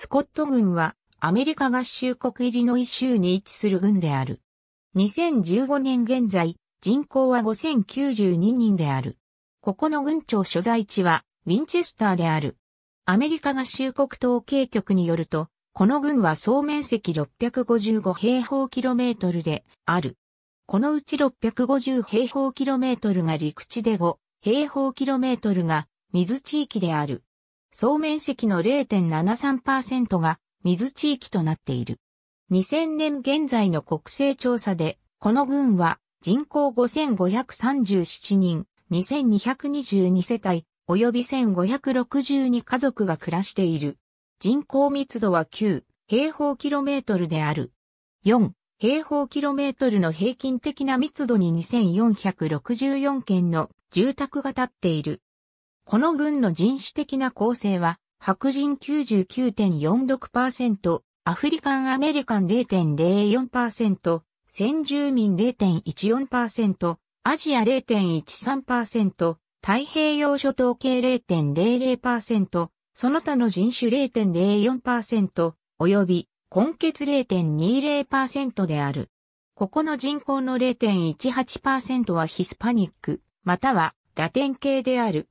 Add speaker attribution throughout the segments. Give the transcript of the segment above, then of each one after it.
Speaker 1: スコット軍はアメリカ合衆国イリノイ州に位置する軍である。2015年現在、人口は5092人である。ここの軍庁所在地はウィンチェスターである。アメリカ合衆国統計局によると、この軍は総面積655平方キロメートルである。このうち650平方キロメートルが陸地で5平方キロメートルが水地域である。総面積の0.73%が水地域となっている。2000年現在の国勢調査で、この群は人口5537人、2222世帯、及び1562家族が暮らしている。人口密度は9平方キロメートルである。4平方キロメートルの平均的な密度に2464件の住宅が建っている。この軍の人種的な構成は、白人99.46%、アフリカンアメリカン0.04%、先住民0.14%、アジア0.13%、太平洋諸島系0.00%、その他の人種0.04%、及び根血0.20%である。ここの人口の0.18%はヒスパニック、またはラテン系である。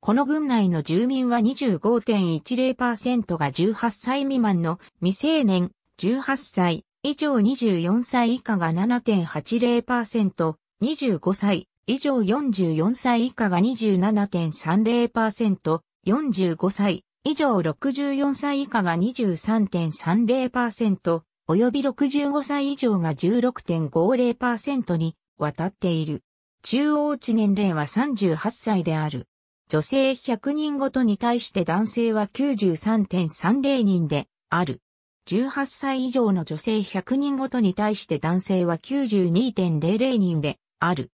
Speaker 1: この郡内の住民は25.10%が18歳未満の未成年、18歳以上24歳以下が7.80%、25歳以上44歳以下が27.30%、45歳以上64歳以下が23.30%、および65歳以上が16.50%に渡っている。中央値年齢は38歳である。女性100人ごとに対して男性は93.30人である。18歳以上の女性100人ごとに対して男性は92.00人である。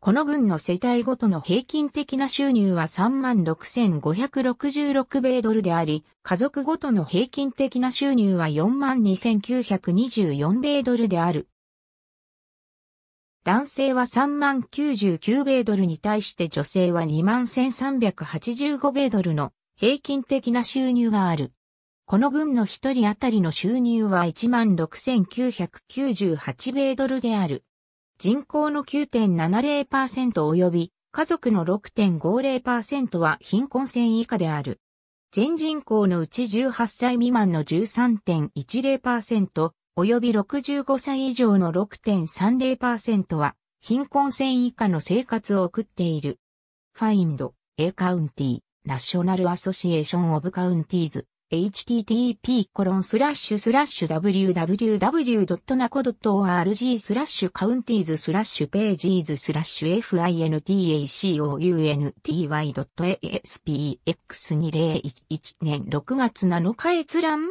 Speaker 1: この群の世帯ごとの平均的な収入は36,566米ドルであり、家族ごとの平均的な収入は42,924米ドルである。男性は3万99米ドルに対して女性は2万1385米ドルの平均的な収入がある。この軍の一人当たりの収入は1万6998米ドルである。人口の9.70%及び家族の6.50%は貧困線以下である。全人口のうち18歳未満の13.10%、及び65歳以上の6.30%は、貧困線以下の生活を送っている。Find A County National Association of Counties http www.naco.org c o u n t i e s p a g e s fintacounty.aspx2011 年6月7日閲覧